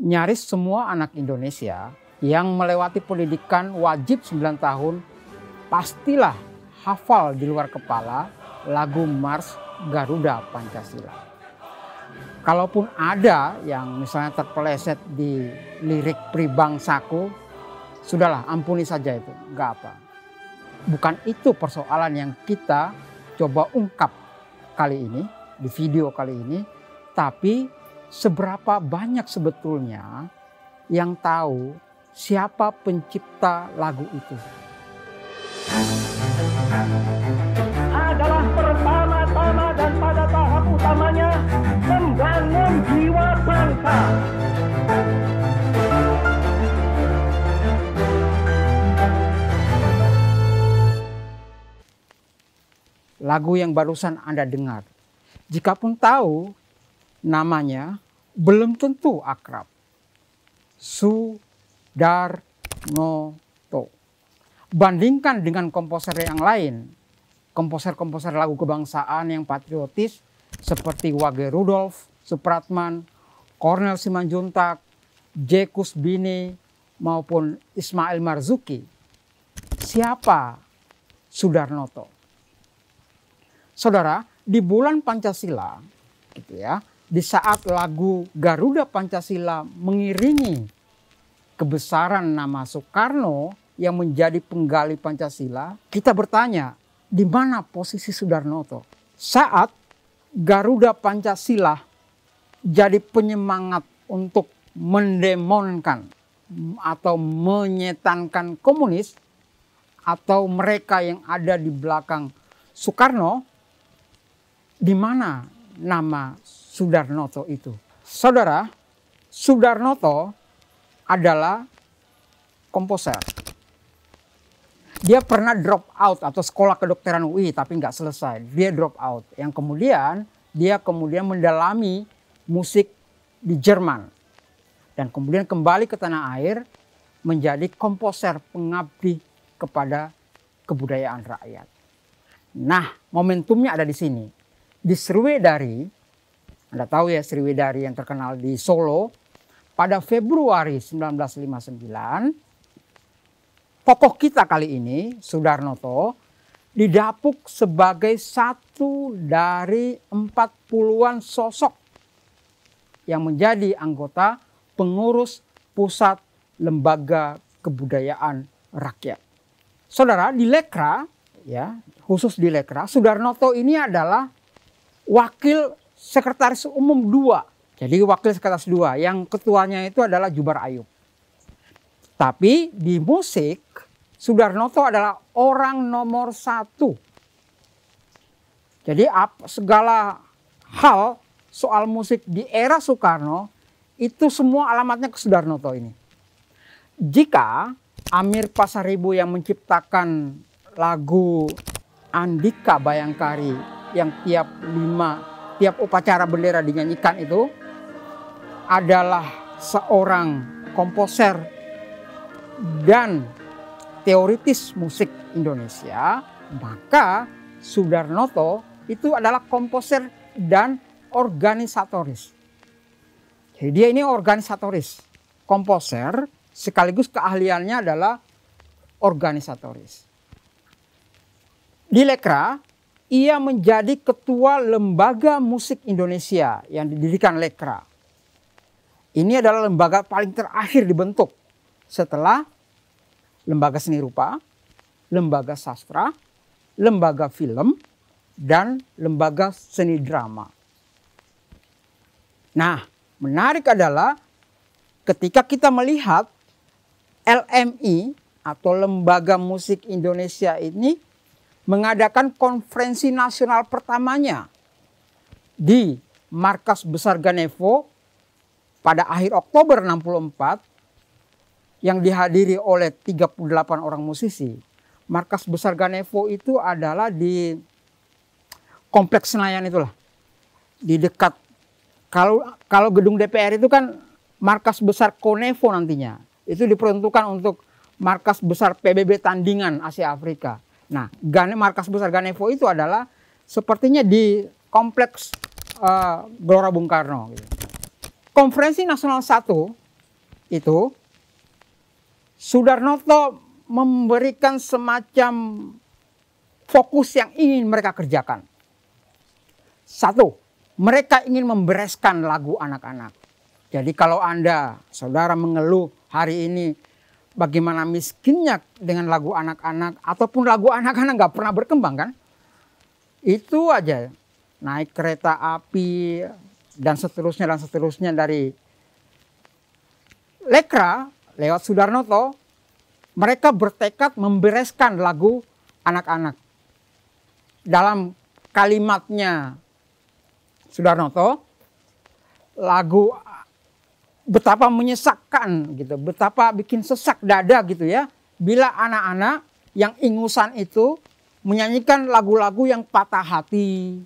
nyaris semua anak Indonesia yang melewati pendidikan wajib 9 tahun pastilah hafal di luar kepala lagu Mars Garuda Pancasila. Kalaupun ada yang misalnya terpeleset di lirik pribangsaku, sudahlah ampuni saja itu, nggak apa. Bukan itu persoalan yang kita coba ungkap kali ini, di video kali ini, tapi seberapa banyak sebetulnya yang tahu siapa pencipta lagu itu. Adalah pertama-tama dan pada tahap utamanya membangun jiwa bangsa. Lagu yang barusan Anda dengar, jikapun tahu namanya belum tentu akrab. Sudarnoto. Bandingkan dengan komposer yang lain, komposer-komposer lagu kebangsaan yang patriotis seperti Wage Rudolf, Supratman, Cornel Simanjuntak, Jekus Bini, maupun Ismail Marzuki. Siapa Sudarnoto? Saudara, di bulan Pancasila, gitu ya, di saat lagu Garuda Pancasila mengiringi kebesaran nama Soekarno yang menjadi penggali Pancasila, kita bertanya, di mana posisi Sudarnoto? Saat Garuda Pancasila jadi penyemangat untuk mendemonkan atau menyetankan komunis atau mereka yang ada di belakang Soekarno, di mana nama Sudarnoto itu. Saudara, Sudarnoto adalah komposer. Dia pernah drop out atau sekolah kedokteran UI tapi nggak selesai. Dia drop out. Yang kemudian dia kemudian mendalami musik di Jerman. Dan kemudian kembali ke tanah air menjadi komposer pengabdi kepada kebudayaan rakyat. Nah, momentumnya ada di sini. Diserui dari anda tahu ya Sriwedari yang terkenal di Solo. Pada Februari 1959, tokoh kita kali ini, Sudarnoto, didapuk sebagai satu dari empat puluhan sosok yang menjadi anggota pengurus pusat lembaga kebudayaan rakyat. Saudara, di Lekra, ya, khusus di Lekra, Sudarnoto ini adalah wakil sekretaris umum dua. Jadi wakil sekretaris dua yang ketuanya itu adalah Jubar Ayub. Tapi di musik Sudarnoto adalah orang nomor satu. Jadi segala hal soal musik di era Soekarno itu semua alamatnya ke Sudarnoto ini. Jika Amir Pasaribu yang menciptakan lagu Andika Bayangkari yang tiap lima setiap upacara bendera dinyanyikan itu adalah seorang komposer dan teoritis musik Indonesia, maka Sudarnoto itu adalah komposer dan organisatoris. Jadi dia ini organisatoris, komposer sekaligus keahliannya adalah organisatoris. Di Lekra ia menjadi ketua Lembaga Musik Indonesia yang didirikan Lekra. Ini adalah lembaga paling terakhir dibentuk setelah lembaga seni rupa, lembaga sastra, lembaga film, dan lembaga seni drama. Nah, menarik adalah ketika kita melihat LMI atau Lembaga Musik Indonesia ini mengadakan konferensi nasional pertamanya di markas besar Ganevo pada akhir Oktober 64 yang dihadiri oleh 38 orang musisi. Markas besar Ganevo itu adalah di Kompleks Senayan itulah. Di dekat kalau kalau gedung DPR itu kan markas besar Konevo nantinya. Itu diperuntukkan untuk markas besar PBB tandingan Asia Afrika. Nah, Gane, markas besar Ganevo itu adalah sepertinya di kompleks uh, Gelora Bung Karno. Gitu. Konferensi Nasional 1 itu Sudarnoto memberikan semacam fokus yang ingin mereka kerjakan. Satu, mereka ingin membereskan lagu anak-anak. Jadi kalau Anda, saudara mengeluh hari ini bagaimana miskinnya dengan lagu anak-anak ataupun lagu anak-anak nggak pernah berkembang kan itu aja naik kereta api dan seterusnya dan seterusnya dari Lekra lewat Sudarnoto mereka bertekad membereskan lagu anak-anak dalam kalimatnya Sudarnoto lagu betapa menyesakkan gitu, betapa bikin sesak dada gitu ya. Bila anak-anak yang ingusan itu menyanyikan lagu-lagu yang patah hati,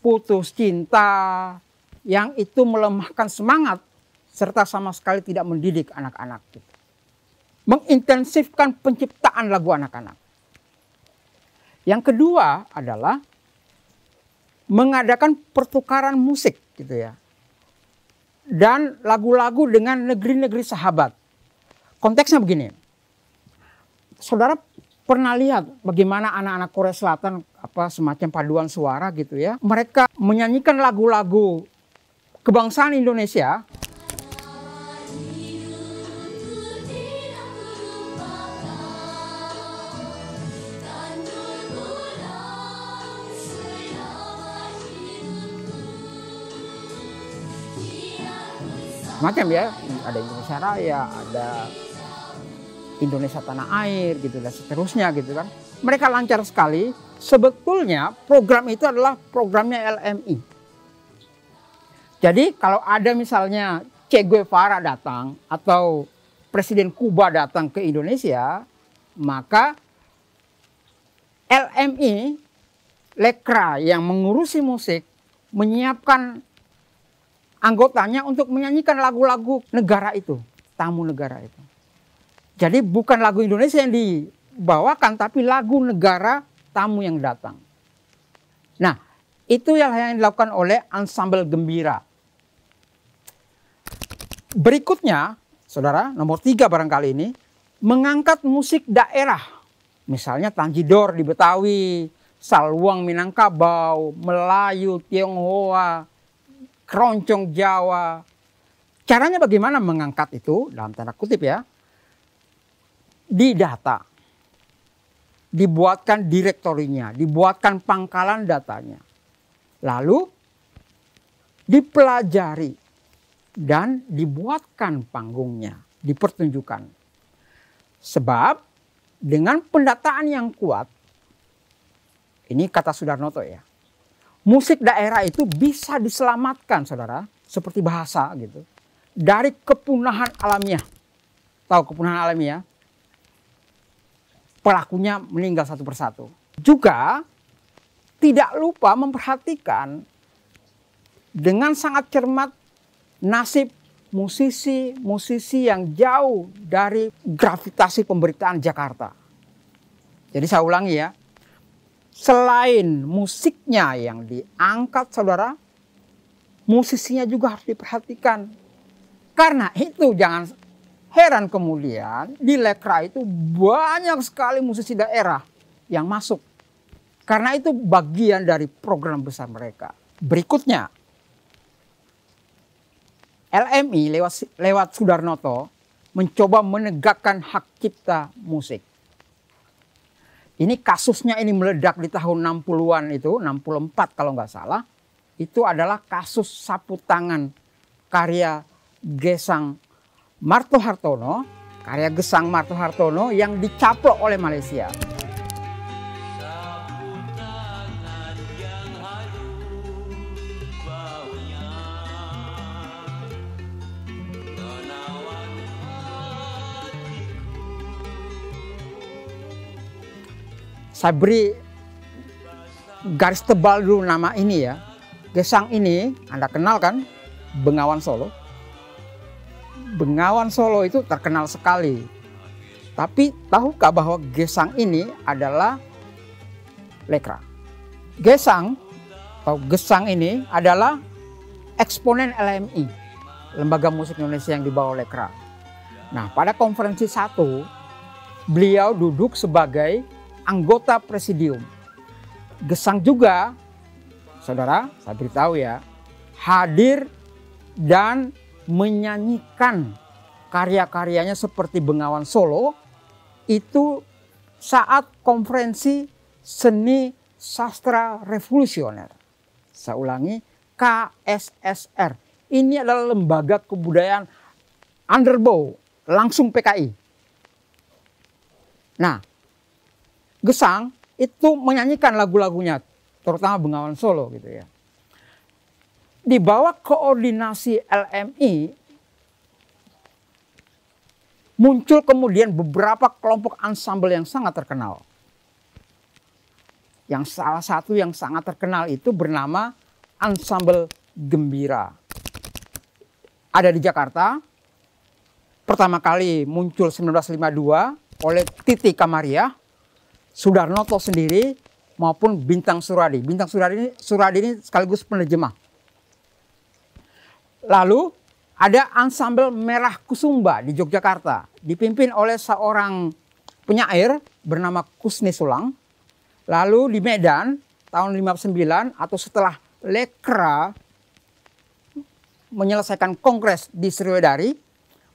putus cinta, yang itu melemahkan semangat serta sama sekali tidak mendidik anak-anak. Gitu. Mengintensifkan penciptaan lagu anak-anak. Yang kedua adalah mengadakan pertukaran musik gitu ya dan lagu-lagu dengan negeri-negeri sahabat. Konteksnya begini. Saudara pernah lihat bagaimana anak-anak Korea Selatan apa semacam paduan suara gitu ya. Mereka menyanyikan lagu-lagu kebangsaan Indonesia macam ya ada Indonesia Raya ada Indonesia Tanah Air gitu dan seterusnya gitu kan mereka lancar sekali sebetulnya program itu adalah programnya LMI jadi kalau ada misalnya Che Guevara datang atau Presiden Kuba datang ke Indonesia maka LMI Lekra yang mengurusi musik menyiapkan anggotanya untuk menyanyikan lagu-lagu negara itu, tamu negara itu. Jadi bukan lagu Indonesia yang dibawakan, tapi lagu negara tamu yang datang. Nah, itu yang dilakukan oleh ansambel gembira. Berikutnya, saudara, nomor tiga barangkali ini, mengangkat musik daerah. Misalnya Tanjidor di Betawi, saluang Minangkabau, Melayu, Tionghoa, keroncong Jawa. Caranya bagaimana mengangkat itu dalam tanda kutip ya. Didata. Dibuatkan direktorinya, dibuatkan pangkalan datanya. Lalu dipelajari dan dibuatkan panggungnya, dipertunjukkan. Sebab dengan pendataan yang kuat, ini kata Sudarnoto ya, musik daerah itu bisa diselamatkan saudara seperti bahasa gitu dari kepunahan alamiah tahu kepunahan alamiah pelakunya meninggal satu persatu juga tidak lupa memperhatikan dengan sangat cermat nasib musisi-musisi yang jauh dari gravitasi pemberitaan Jakarta. Jadi saya ulangi ya, selain musiknya yang diangkat saudara, musisinya juga harus diperhatikan. Karena itu jangan heran kemudian di Lekra itu banyak sekali musisi daerah yang masuk. Karena itu bagian dari program besar mereka. Berikutnya, LMI lewat, lewat Sudarnoto mencoba menegakkan hak cipta musik. Ini kasusnya ini meledak di tahun 60-an itu, 64 kalau nggak salah. Itu adalah kasus sapu tangan karya Gesang Marto Hartono, karya Gesang Marto Hartono yang dicaplok oleh Malaysia. saya beri garis tebal dulu nama ini ya. Gesang ini Anda kenal kan? Bengawan Solo. Bengawan Solo itu terkenal sekali. Tapi tahukah bahwa gesang ini adalah lekra? Gesang atau oh, gesang ini adalah eksponen LMI, Lembaga Musik Indonesia yang dibawa lekra. Nah, pada konferensi satu, beliau duduk sebagai anggota presidium. Gesang juga, saudara, saya beritahu ya, hadir dan menyanyikan karya-karyanya seperti Bengawan Solo itu saat konferensi seni sastra revolusioner. Saya ulangi, KSSR. Ini adalah lembaga kebudayaan underbow, langsung PKI. Nah, Gesang itu menyanyikan lagu-lagunya, terutama Bengawan Solo gitu ya. Di bawah koordinasi LMI muncul kemudian beberapa kelompok ansambel yang sangat terkenal. Yang salah satu yang sangat terkenal itu bernama Ansambel Gembira. Ada di Jakarta. Pertama kali muncul 1952 oleh Titi Kamariah Sudarnoto sendiri maupun Bintang Suradi. Bintang Suradi ini, Suradi ini sekaligus penerjemah. Lalu ada ansambel Merah Kusumba di Yogyakarta, dipimpin oleh seorang penyair bernama Kusni Sulang. Lalu di Medan tahun 59 atau setelah Lekra menyelesaikan kongres di Sriwedari,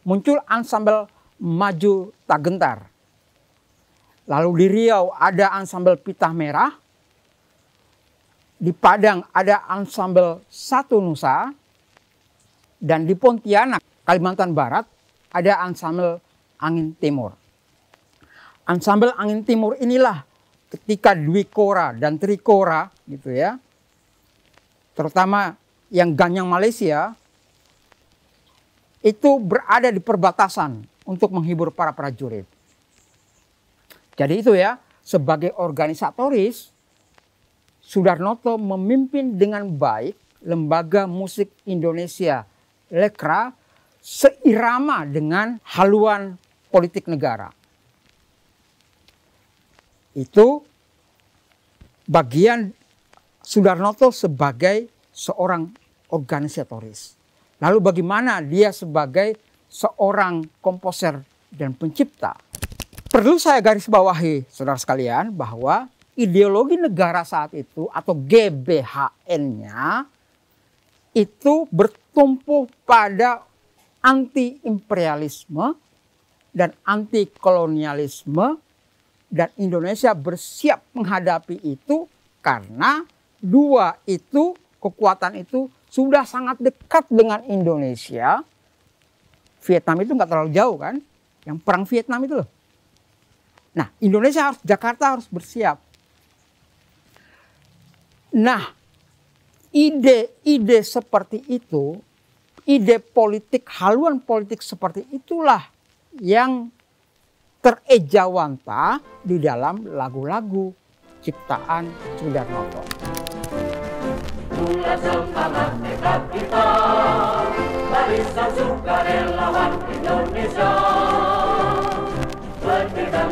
muncul ansambel Maju Tak Gentar Lalu di Riau ada ansambel Pitah Merah. Di Padang ada ansambel Satu Nusa. Dan di Pontianak, Kalimantan Barat ada ansambel Angin Timur. Ansambel Angin Timur inilah ketika Dwi Kora dan Tri Kora gitu ya. Terutama yang ganyang Malaysia itu berada di perbatasan untuk menghibur para prajurit jadi itu ya, sebagai organisatoris, Sudarnoto memimpin dengan baik Lembaga Musik Indonesia Lekra seirama dengan haluan politik negara. Itu bagian Sudarnoto sebagai seorang organisatoris. Lalu bagaimana dia sebagai seorang komposer dan pencipta? Perlu saya garis bawahi, saudara sekalian, bahwa ideologi negara saat itu atau GBHN-nya itu bertumpu pada anti imperialisme dan anti kolonialisme dan Indonesia bersiap menghadapi itu karena dua itu kekuatan itu sudah sangat dekat dengan Indonesia. Vietnam itu nggak terlalu jauh kan? Yang perang Vietnam itu loh. Nah, Indonesia harus Jakarta harus bersiap. Nah, ide-ide seperti itu, ide politik, haluan politik seperti itulah yang terejawanta di dalam lagu-lagu ciptaan Sudarnoto. Barisan sukarelawan Indonesia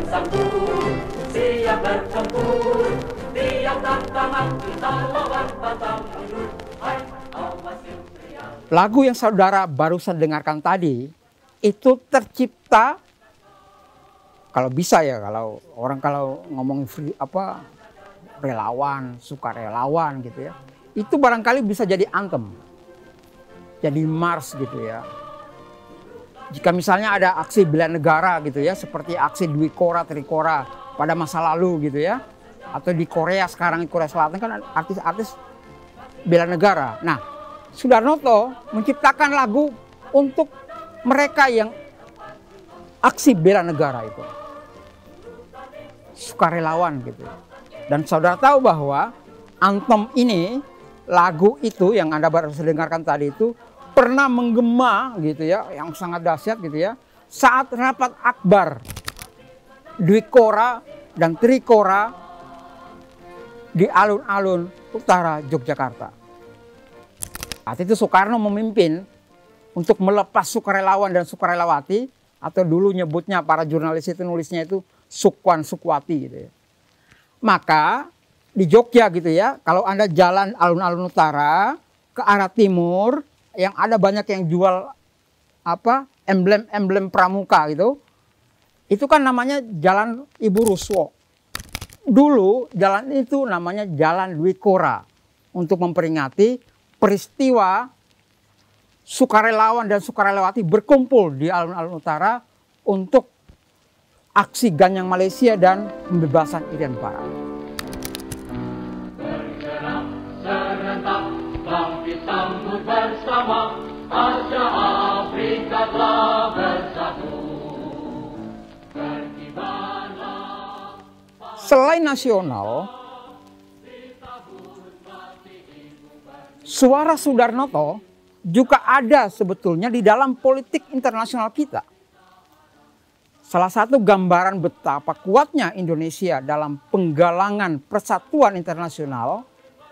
sambut siap bertempur tiap tantangan kita lawan pantang mundur hai awas Lagu yang saudara barusan dengarkan tadi itu tercipta kalau bisa ya kalau orang kalau ngomong free, apa relawan, sukarelawan gitu ya. Itu barangkali bisa jadi anthem. Jadi mars gitu ya. Jika misalnya ada aksi bela negara gitu ya, seperti aksi Dwi Kora, Trikora pada masa lalu gitu ya, atau di Korea sekarang di Korea Selatan kan artis-artis bela negara. Nah, Sudarnoto menciptakan lagu untuk mereka yang aksi bela negara itu. Sukarelawan gitu. Dan saudara tahu bahwa antom ini, lagu itu yang Anda baru dengarkan tadi itu pernah menggema gitu ya, yang sangat dahsyat gitu ya, saat rapat akbar Dwi Kora dan Trikora di alun-alun utara Yogyakarta. Saat itu Soekarno memimpin untuk melepas sukarelawan dan sukarelawati atau dulu nyebutnya para jurnalis itu nulisnya itu sukwan sukwati gitu ya. Maka di Jogja gitu ya, kalau Anda jalan alun-alun utara ke arah timur, yang ada banyak yang jual apa emblem-emblem pramuka gitu. Itu kan namanya Jalan Ibu Ruswo. Dulu jalan itu namanya Jalan wikora untuk memperingati peristiwa sukarelawan dan sukarelawati berkumpul di alun-alun utara untuk aksi ganyang Malaysia dan pembebasan Irian Barat. Selain nasional, suara Sudarnoto juga ada sebetulnya di dalam politik internasional kita. Salah satu gambaran betapa kuatnya Indonesia dalam penggalangan persatuan internasional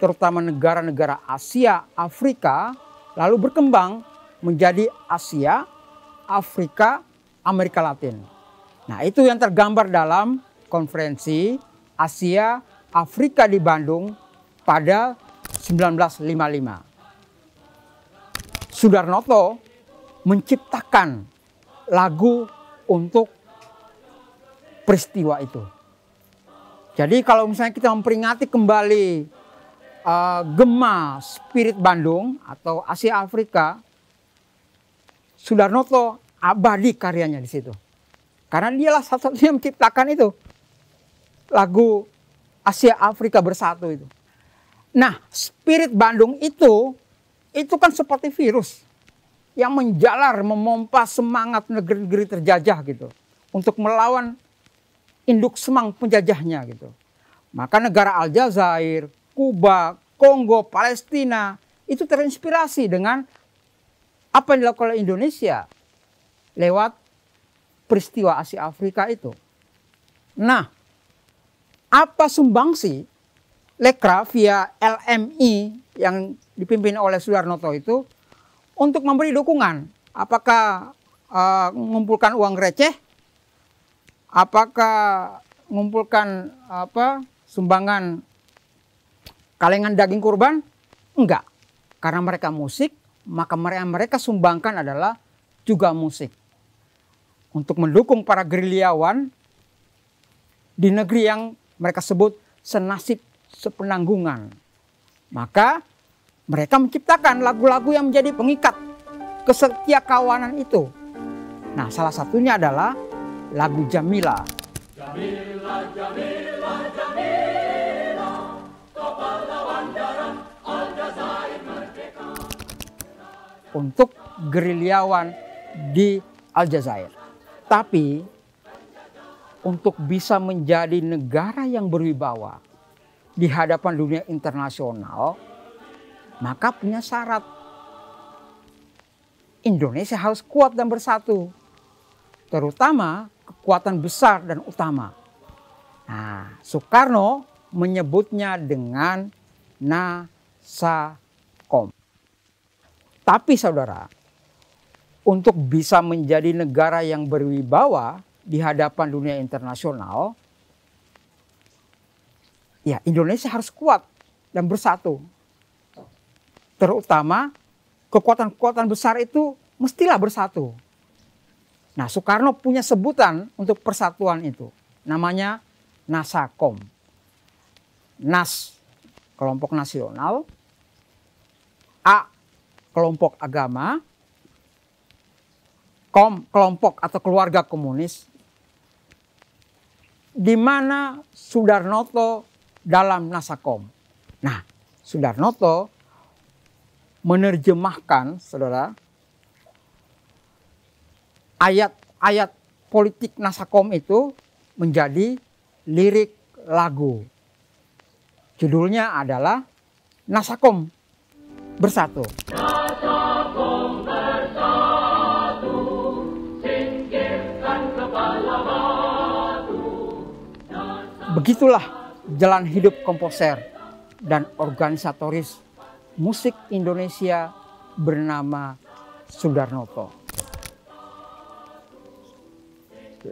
terutama negara-negara Asia, Afrika, lalu berkembang menjadi Asia, Afrika, Amerika Latin. Nah, itu yang tergambar dalam konferensi Asia Afrika di Bandung pada 1955. Sudarnoto menciptakan lagu untuk peristiwa itu. Jadi kalau misalnya kita memperingati kembali uh, Gema Spirit Bandung atau Asia Afrika, Sudarnoto abadi karyanya di situ. Karena dialah satu-satunya yang menciptakan itu. Lagu Asia Afrika bersatu itu. Nah, spirit Bandung itu, itu kan seperti virus. Yang menjalar, memompa semangat negeri-negeri terjajah gitu. Untuk melawan induk semang penjajahnya gitu. Maka negara Aljazair, Kuba, Kongo, Palestina itu terinspirasi dengan apa yang dilakukan oleh Indonesia lewat peristiwa Asia Afrika itu. Nah, apa sumbangsi Lekra via LMI yang dipimpin oleh Sudarnoto itu untuk memberi dukungan? Apakah uh, mengumpulkan uang receh? Apakah mengumpulkan apa sumbangan kalengan daging kurban? Enggak. Karena mereka musik, maka mereka mereka sumbangkan adalah juga musik. Untuk mendukung para gerilyawan di negeri yang mereka sebut senasib sepenanggungan. Maka mereka menciptakan lagu-lagu yang menjadi pengikat kesetia kawanan itu. Nah, salah satunya adalah lagu Jamila. Jamila, Jamila. untuk gerilyawan di Aljazair. Tapi untuk bisa menjadi negara yang berwibawa di hadapan dunia internasional, maka punya syarat. Indonesia harus kuat dan bersatu, terutama kekuatan besar dan utama. Nah, Soekarno menyebutnya dengan Nasakom. Tapi saudara, untuk bisa menjadi negara yang berwibawa di hadapan dunia internasional, ya Indonesia harus kuat dan bersatu. Terutama kekuatan-kekuatan besar itu mestilah bersatu. Nah Soekarno punya sebutan untuk persatuan itu. Namanya Nasakom. NAS, kelompok nasional kelompok agama, kom, kelompok atau keluarga komunis, di mana Sudarnoto dalam Nasakom. Nah, Sudarnoto menerjemahkan, saudara, ayat-ayat politik Nasakom itu menjadi lirik lagu. Judulnya adalah Nasakom Bersatu. Begitulah jalan hidup komposer dan organisatoris musik Indonesia bernama Sudarnoto.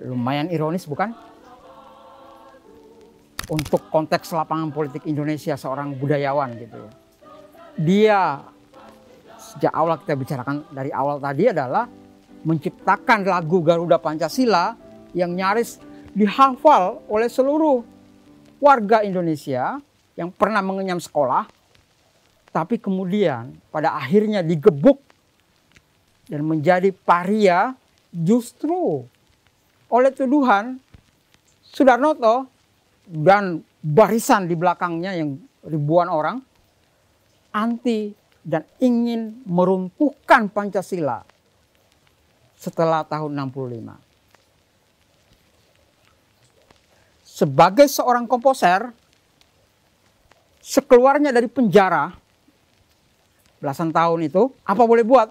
Lumayan ironis bukan? Untuk konteks lapangan politik Indonesia seorang budayawan gitu ya. Dia sejak awal kita bicarakan dari awal tadi adalah menciptakan lagu Garuda Pancasila yang nyaris dihafal oleh seluruh warga Indonesia yang pernah mengenyam sekolah, tapi kemudian pada akhirnya digebuk dan menjadi paria justru oleh tuduhan Sudarnoto dan barisan di belakangnya yang ribuan orang anti dan ingin meruntuhkan Pancasila setelah tahun 65. sebagai seorang komposer, sekeluarnya dari penjara, belasan tahun itu, apa boleh buat?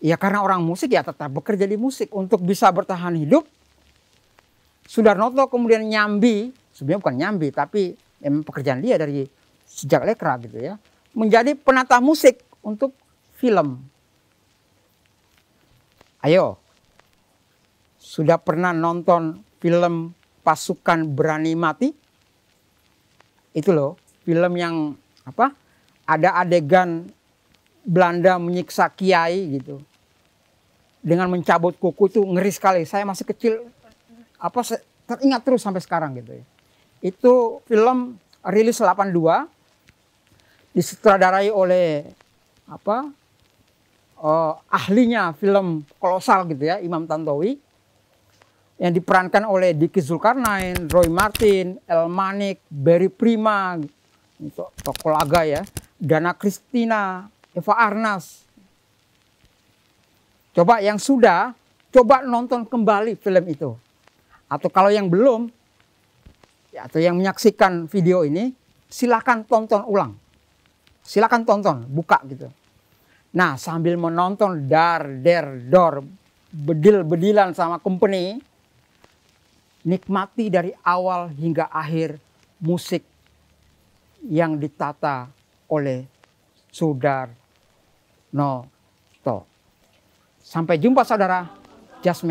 Ya karena orang musik ya tetap bekerja di musik untuk bisa bertahan hidup. Sudarnoto kemudian nyambi, sebenarnya bukan nyambi tapi emang pekerjaan dia dari sejak lekra gitu ya. Menjadi penata musik untuk film. Ayo, sudah pernah nonton film pasukan berani mati itu loh film yang apa ada adegan Belanda menyiksa kiai gitu dengan mencabut kuku itu ngeri sekali saya masih kecil apa teringat terus sampai sekarang gitu ya itu film rilis 82 disutradarai oleh apa uh, ahlinya film kolosal gitu ya Imam Tantowi yang diperankan oleh Diki Zulkarnain, Roy Martin, El Manik, Barry Prima, untuk tokoh laga ya, Dana Kristina, Eva Arnas. Coba yang sudah, coba nonton kembali film itu. Atau kalau yang belum, ya, atau yang menyaksikan video ini, silakan tonton ulang. Silakan tonton, buka gitu. Nah sambil menonton dar, der, dor, bedil-bedilan sama company, nikmati dari awal hingga akhir musik yang ditata oleh Sudarnoto. Sampai jumpa saudara, jas